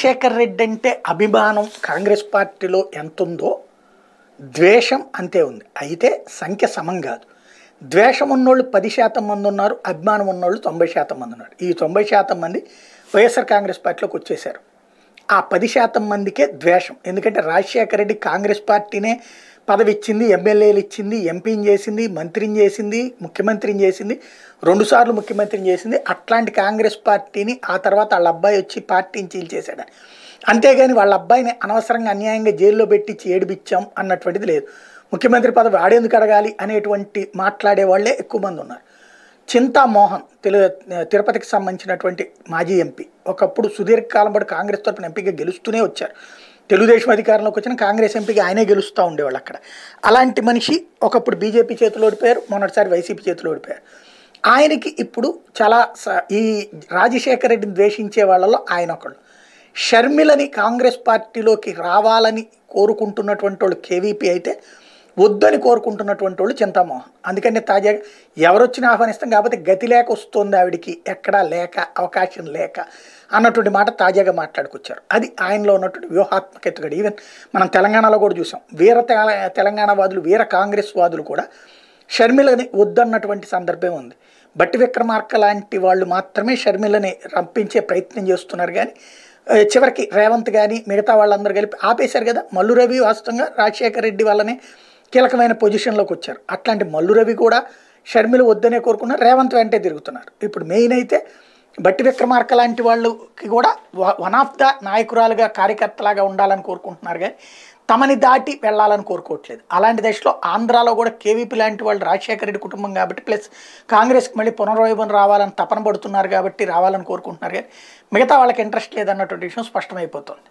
రాజశేఖర్ రెడ్డి అంటే అభిమానం కాంగ్రెస్ పార్టీలో ఎంత ఉందో ద్వేషం అంతే ఉంది అయితే సంఖ్య సమం కాదు ద్వేషం ఉన్నోళ్ళు పది శాతం మంది ఉన్నారు అభిమానం ఉన్నోళ్ళు తొంభై శాతం మంది ఉన్నారు ఈ తొంభై శాతం మంది వైఎస్ఆర్ కాంగ్రెస్ పార్టీలోకి వచ్చేశారు ఆ పది శాతం మందికే ద్వేషం ఎందుకంటే రాజశేఖర రెడ్డి కాంగ్రెస్ పార్టీనే పదవి ఇచ్చింది ఎమ్మెల్యేలు ఇచ్చింది ఎంపీని చేసింది మంత్రిని చేసింది ముఖ్యమంత్రిని చేసింది రెండుసార్లు ముఖ్యమంత్రిని చేసింది అట్లాంటి కాంగ్రెస్ పార్టీని ఆ తర్వాత వాళ్ళ అబ్బాయి వచ్చి పార్టీని చీల్చేశాడని అంతేగాని వాళ్ళ అబ్బాయిని అనవసరంగా అన్యాయంగా జైల్లో పెట్టించి ఏడిపించాం అన్నటువంటిది లేదు ముఖ్యమంత్రి పదవి ఆడేందుకు అడగాలి అనేటువంటి మాట్లాడే వాళ్ళే ఎక్కువ మంది ఉన్నారు చింతామోహన్ తెలు తిరుపతికి సంబంధించినటువంటి మాజీ ఎంపీ ఒకప్పుడు సుదీర్ఘకాలం పాటు కాంగ్రెస్ తరపున ఎంపీగా గెలుస్తూనే వచ్చారు తెలుగుదేశం అధికారంలోకి వచ్చిన కాంగ్రెస్ ఎంపీగా ఆయనే గెలుస్తూ ఉండేవాళ్ళు అక్కడ అలాంటి మనిషి ఒకప్పుడు బీజేపీ చేతిలో ఓడిపోయారు మొన్నటిసారి వైసీపీ చేతిలో ఓడిపోయారు ఆయనకి ఇప్పుడు చాలా ఈ రాజశేఖర రెడ్డిని ద్వేషించే వాళ్ళలో ఆయన ఒకళ్ళు షర్మిలని కాంగ్రెస్ పార్టీలోకి రావాలని కోరుకుంటున్నటువంటి వాళ్ళు కేవీపీ అయితే వద్దని కోరుకుంటున్నటువంటి వాళ్ళు చింతామోహం అందుకని తాజాగా ఎవరొచ్చినా ఆహ్వానిస్తాం కాకపోతే గతి లేక వస్తుంది ఆవిడికి ఎక్కడా లేక అవకాశం లేక అన్నటువంటి మాట తాజాగా మాట్లాడుకొచ్చారు అది ఆయనలో ఉన్నటువంటి వ్యూహాత్మక ఈవెన్ మనం తెలంగాణలో కూడా చూసాం వీర తెలంగాణ వాదులు వీర కాంగ్రెస్ వాదులు కూడా షర్మిలని వద్దన్నటువంటి సందర్భం ఉంది బట్టి విక్రమార్క లాంటి వాళ్ళు మాత్రమే షర్మిలని రంపించే ప్రయత్నం చేస్తున్నారు కానీ చివరికి రేవంత్ కానీ మిగతా వాళ్ళందరూ కలిపి ఆపేశారు కదా మల్లు రవి వాస్తవంగా రాజశేఖర రెడ్డి వల్లనే కీలకమైన పొజిషన్లోకి వచ్చారు అట్లాంటి మల్లు రవి కూడా షర్మిలు వద్దనే కోరుకున్నారు రేవంత్ వెంటే తిరుగుతున్నారు ఇప్పుడు మెయిన్ అయితే బట్టి విక్రమార్క లాంటి వాళ్ళకి కూడా వన్ ఆఫ్ ద నాయకురాలుగా కార్యకర్తలాగా ఉండాలని కోరుకుంటున్నారు కానీ తమని దాటి వెళ్ళాలని కోరుకోవట్లేదు అలాంటి దశలో ఆంధ్రాలో కూడా కేవీపీ లాంటి వాళ్ళు రాజశేఖర రెడ్డి కుటుంబం కాబట్టి ప్లస్ కాంగ్రెస్కి మళ్ళీ పునర్వైభవం రావాలని తపన పడుతున్నారు కాబట్టి రావాలని కోరుకుంటున్నారు కానీ మిగతా వాళ్ళకి ఇంట్రెస్ట్ లేదన్నటువంటి విషయం స్పష్టమైపోతుంది